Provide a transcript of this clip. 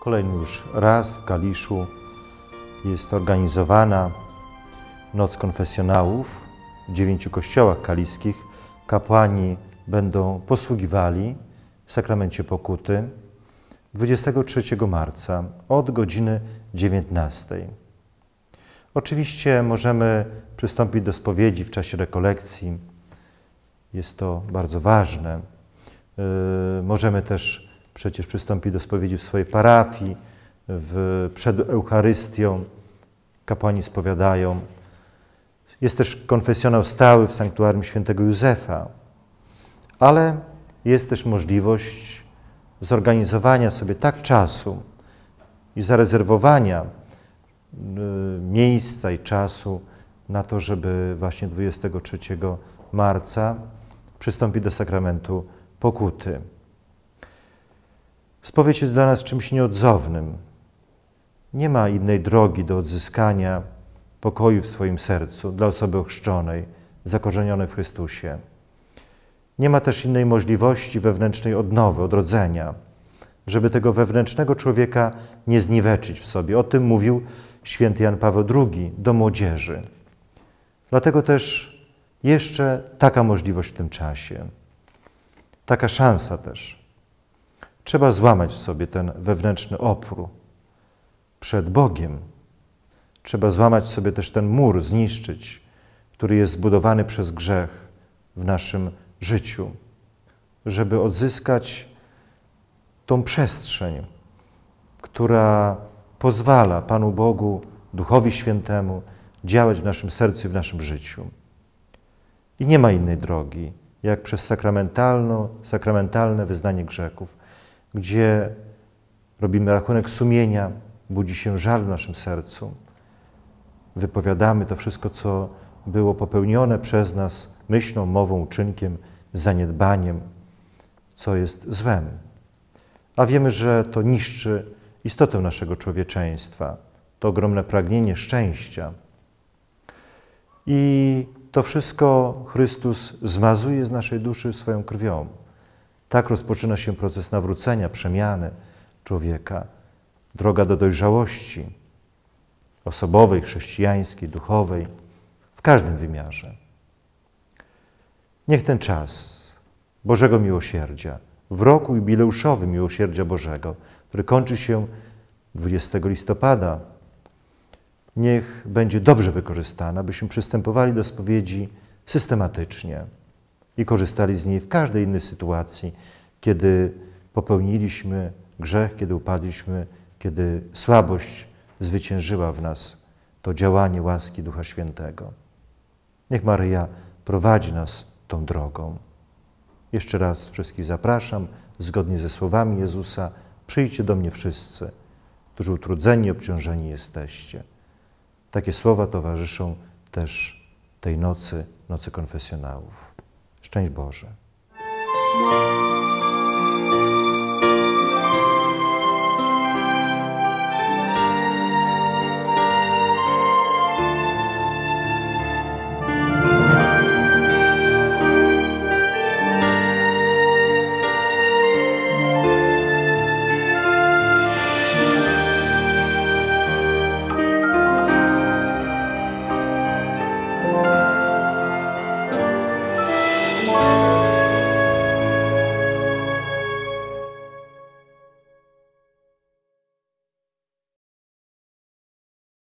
Kolejny już raz w Kaliszu jest organizowana noc konfesjonałów w dziewięciu kościołach kaliskich. Kapłani będą posługiwali w sakramencie pokuty 23 marca od godziny 19. Oczywiście możemy przystąpić do spowiedzi w czasie rekolekcji. Jest to bardzo ważne. Yy, możemy też przecież przystąpi do spowiedzi w swojej parafii, w, przed Eucharystią. Kapłani spowiadają. Jest też konfesjonał stały w sanktuarium świętego Józefa, ale jest też możliwość zorganizowania sobie tak czasu i zarezerwowania y, miejsca i czasu na to, żeby właśnie 23 marca przystąpić do sakramentu pokuty. Spowiedź jest dla nas czymś nieodzownym. Nie ma innej drogi do odzyskania pokoju w swoim sercu dla osoby ochrzczonej, zakorzenionej w Chrystusie. Nie ma też innej możliwości wewnętrznej odnowy, odrodzenia, żeby tego wewnętrznego człowieka nie zniweczyć w sobie. O tym mówił święty Jan Paweł II do młodzieży. Dlatego też jeszcze taka możliwość w tym czasie, taka szansa też Trzeba złamać w sobie ten wewnętrzny opór przed Bogiem. Trzeba złamać sobie też ten mur, zniszczyć, który jest zbudowany przez grzech w naszym życiu, żeby odzyskać tą przestrzeń, która pozwala Panu Bogu, Duchowi Świętemu działać w naszym sercu i w naszym życiu. I nie ma innej drogi, jak przez sakramentalne wyznanie grzechów, gdzie robimy rachunek sumienia, budzi się żal w naszym sercu, wypowiadamy to wszystko, co było popełnione przez nas myślą, mową, uczynkiem, zaniedbaniem, co jest złem. A wiemy, że to niszczy istotę naszego człowieczeństwa, to ogromne pragnienie szczęścia. I to wszystko Chrystus zmazuje z naszej duszy swoją krwią. Tak rozpoczyna się proces nawrócenia, przemiany człowieka, droga do dojrzałości osobowej, chrześcijańskiej, duchowej, w każdym wymiarze. Niech ten czas Bożego Miłosierdzia w roku jubileuszowym Miłosierdzia Bożego, który kończy się 20 listopada, niech będzie dobrze wykorzystana, byśmy przystępowali do spowiedzi systematycznie i korzystali z niej w każdej innej sytuacji, kiedy popełniliśmy grzech, kiedy upadliśmy, kiedy słabość zwyciężyła w nas to działanie łaski Ducha Świętego. Niech Maryja prowadzi nas tą drogą. Jeszcze raz wszystkich zapraszam, zgodnie ze słowami Jezusa, przyjdźcie do mnie wszyscy, którzy utrudzeni, obciążeni jesteście. Takie słowa towarzyszą też tej nocy, nocy konfesjonałów. Szczęść Boże.